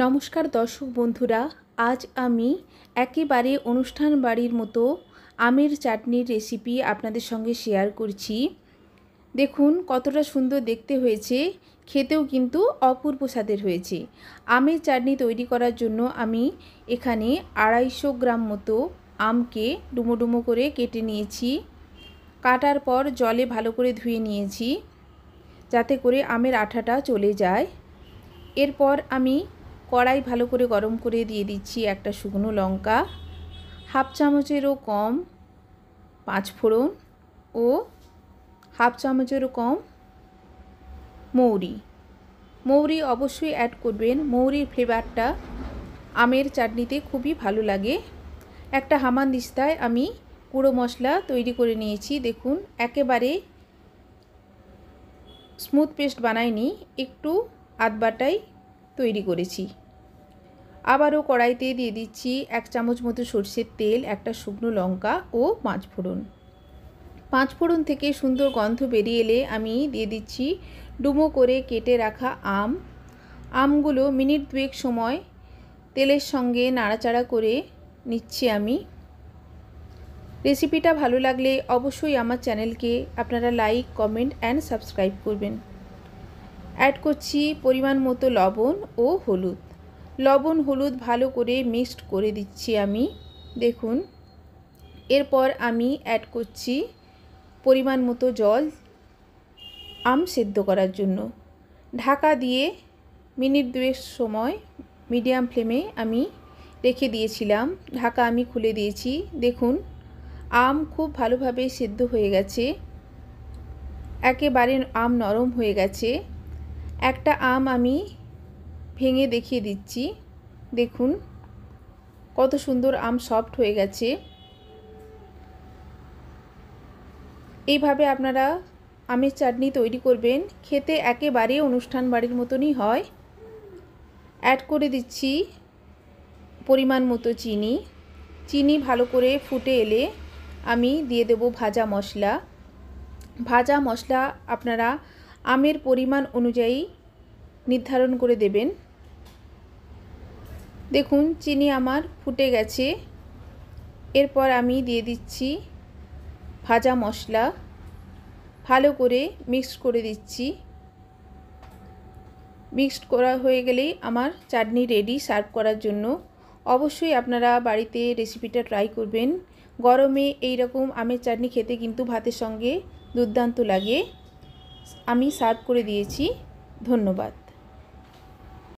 নমস্কার দর্শক বন্ধুরা আজ আমি একেবারে অনুষ্ঠান বাড়ির মতো আমের চাটনির রেসিপি আপনাদের সঙ্গে শেয়ার করছি দেখুন কতটা সুন্দর দেখতে হয়েছে খেতেও কিন্তু অপূর্ব স্বাদের হয়েছে আমের চাটনি তৈরি করার জন্য আমি এখানে আড়াইশো গ্রাম মতো আমকে ডুমো ডুমো করে কেটে নিয়েছি কাটার পর জলে ভালো করে ধুয়ে নিয়েছি যাতে করে আমের আঠাটা চলে যায় এরপর আমি কড়াই ভালো করে গরম করে দিয়ে দিচ্ছি একটা শুকনো লঙ্কা হাফ চামচেরও কম পাঁচ ফোড়ন ও হাফ চামচেরও কম মৌরি মৌরি অবশ্যই অ্যাড করবেন মৌরির ফ্লেভারটা আমের চাটনিতে খুবই ভালো লাগে একটা হামান দিস্তায় আমি গুঁড়ো মশলা তৈরি করে নিয়েছি দেখুন একেবারে স্মুথ পেস্ট বানাইনি একটু আধবাটাই তৈরি করেছি আবারও কড়াইতে দিয়ে দিচ্ছি এক চামচ মতো সর্ষের তেল একটা শুকনো লঙ্কা ও পাঁচ ফোড়ন পাঁচ ফোড়ন থেকে সুন্দর গন্ধ বেরিয়ে এলে আমি দিয়ে দিচ্ছি ডুমো করে কেটে রাখা আম আমগুলো মিনিট দুয়েক সময় তেলের সঙ্গে নাড়াচাড়া করে নিচ্ছি আমি রেসিপিটা ভালো লাগলে অবশ্যই আমার চ্যানেলকে আপনারা লাইক কমেন্ট অ্যান্ড সাবস্ক্রাইব করবেন অ্যাড করছি পরিমাণ মতো লবণ ও হলুদ লবণ হলুদ ভালো করে মিক্সড করে দিচ্ছি আমি দেখুন এরপর আমি অ্যাড করছি পরিমাণ মতো জল আম সেদ্ধ করার জন্য ঢাকা দিয়ে মিনিট দুয়ের সময় মিডিয়াম ফ্লেমে আমি রেখে দিয়েছিলাম ঢাকা আমি খুলে দিয়েছি দেখুন আম খুব ভালোভাবে সেদ্ধ হয়ে গেছে একেবারে আম নরম হয়ে গেছে একটা আম আমি ভেঙে দেখিয়ে দিচ্ছি দেখুন কত সুন্দর আম সফট হয়ে গেছে এইভাবে আপনারা আমের চাটনি তৈরি করবেন খেতে একেবারে অনুষ্ঠান বাড়ির মতনই হয় অ্যাড করে দিচ্ছি পরিমাণ মতো চিনি চিনি ভালো করে ফুটে এলে আমি দিয়ে দেব ভাজা মশলা ভাজা মশলা আপনারা আমের পরিমাণ অনুযায়ী নির্ধারণ করে দেবেন দেখুন চিনি আমার ফুটে গেছে এরপর আমি দিয়ে দিচ্ছি ভাজা মশলা ভালো করে মিক্সড করে দিচ্ছি মিক্সড করা হয়ে গেলেই আমার চাটনি রেডি সার্ভ করার জন্য অবশ্যই আপনারা বাড়িতে রেসিপিটা ট্রাই করবেন গরমে এই রকম আমের চাটনি খেতে কিন্তু ভাতের সঙ্গে দুর্দান্ত লাগে আমি সার্ভ করে দিয়েছি ধন্যবাদ